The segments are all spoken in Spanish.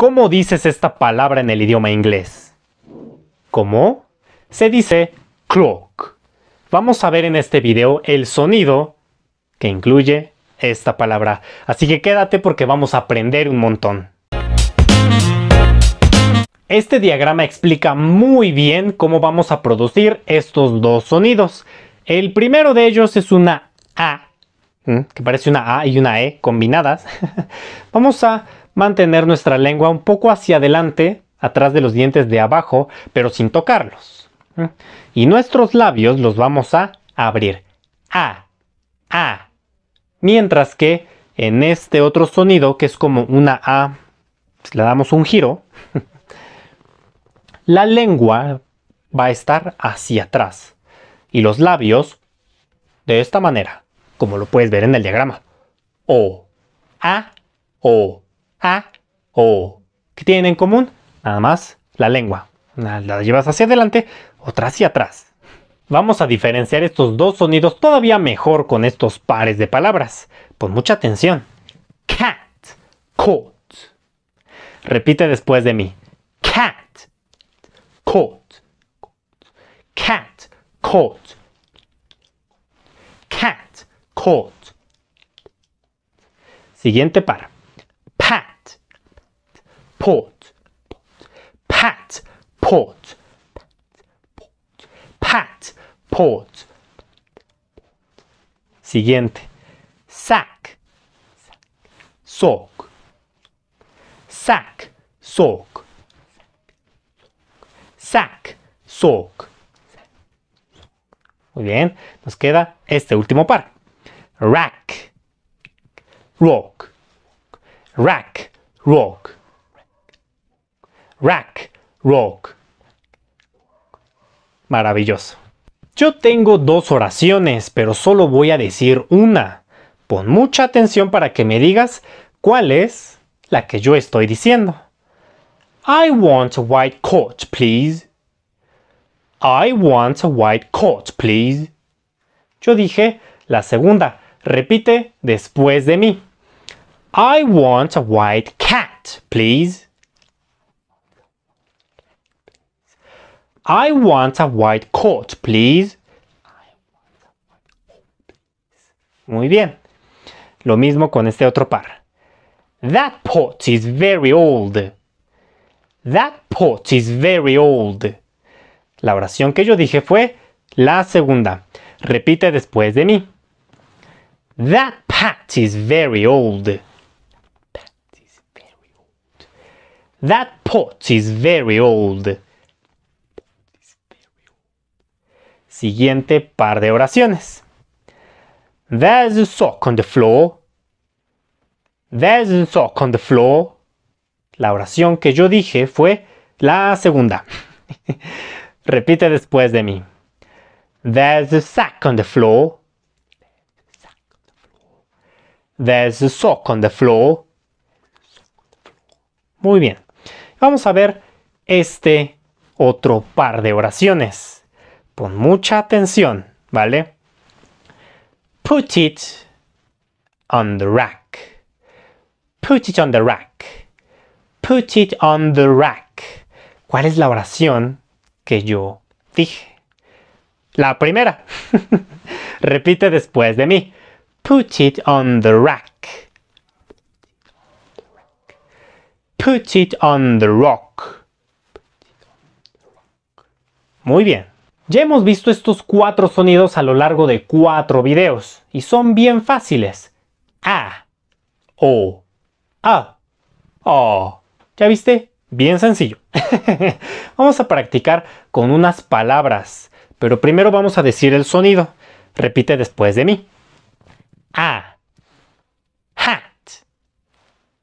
¿Cómo dices esta palabra en el idioma inglés? ¿Cómo? Se dice clock. Vamos a ver en este video el sonido que incluye esta palabra. Así que quédate porque vamos a aprender un montón. Este diagrama explica muy bien cómo vamos a producir estos dos sonidos. El primero de ellos es una A, que parece una A y una E combinadas. vamos a mantener nuestra lengua un poco hacia adelante, atrás de los dientes de abajo, pero sin tocarlos. ¿Mm? Y nuestros labios los vamos a abrir. A, A. Mientras que en este otro sonido, que es como una A, pues, le damos un giro, la lengua va a estar hacia atrás y los labios de esta manera, como lo puedes ver en el diagrama. O, A, O, a, ¿Ah? O. ¿Qué tienen en común? Nada más la lengua. Una la llevas hacia adelante, otra hacia atrás. Vamos a diferenciar estos dos sonidos todavía mejor con estos pares de palabras. Pon mucha atención. Cat, coat. Repite después de mí. Cat, coat. Cat, coat. Cat, coat. Siguiente par port, pat, port, pat, port. Siguiente, sack, sock, sack, sock, sack, sock. Muy bien, nos queda este último par. Rack, rock, rack, rock. Rack, rock. Maravilloso. Yo tengo dos oraciones, pero solo voy a decir una. Pon mucha atención para que me digas cuál es la que yo estoy diciendo. I want a white coat, please. I want a white coat, please. Yo dije la segunda. Repite después de mí. I want a white cat, please. I want a white coat, please. Muy bien. Lo mismo con este otro par. That pot is very old. That pot is very old. La oración que yo dije fue la segunda. Repite después de mí. That pat is very old. That pot is very old. siguiente par de oraciones. There's a sock on the floor. There's a sock on the floor. La oración que yo dije fue la segunda. Repite después de mí. There's a sock on the floor. There's a sock on the floor. Muy bien. Vamos a ver este otro par de oraciones. Con mucha atención, ¿vale? Put it on the rack. Put it on the rack. Put it on the rack. ¿Cuál es la oración que yo dije? La primera. Repite después de mí. Put it on the rack. Put it on the rock. Muy bien. Ya hemos visto estos cuatro sonidos a lo largo de cuatro videos y son bien fáciles. A, O, A, O. ¿Ya viste? Bien sencillo. vamos a practicar con unas palabras, pero primero vamos a decir el sonido. Repite después de mí. A, hat,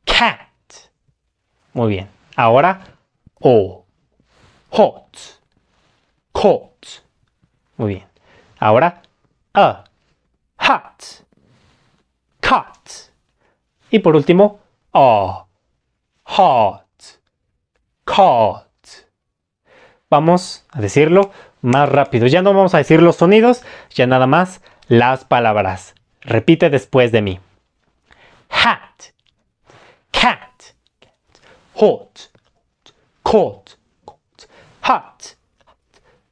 cat. Muy bien. Ahora, O, hot, hot. Muy bien. Ahora, a, hat, cut. Y por último, a, hot, caught. Vamos a decirlo más rápido. Ya no vamos a decir los sonidos, ya nada más las palabras. Repite después de mí. Hat, cat, hot, caught, hot,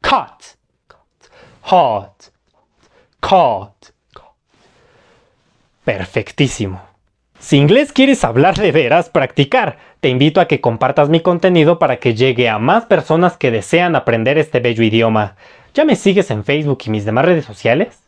cut. Hot. Perfectísimo. Si inglés quieres hablar de veras, practicar. Te invito a que compartas mi contenido para que llegue a más personas que desean aprender este bello idioma. ¿Ya me sigues en Facebook y mis demás redes sociales?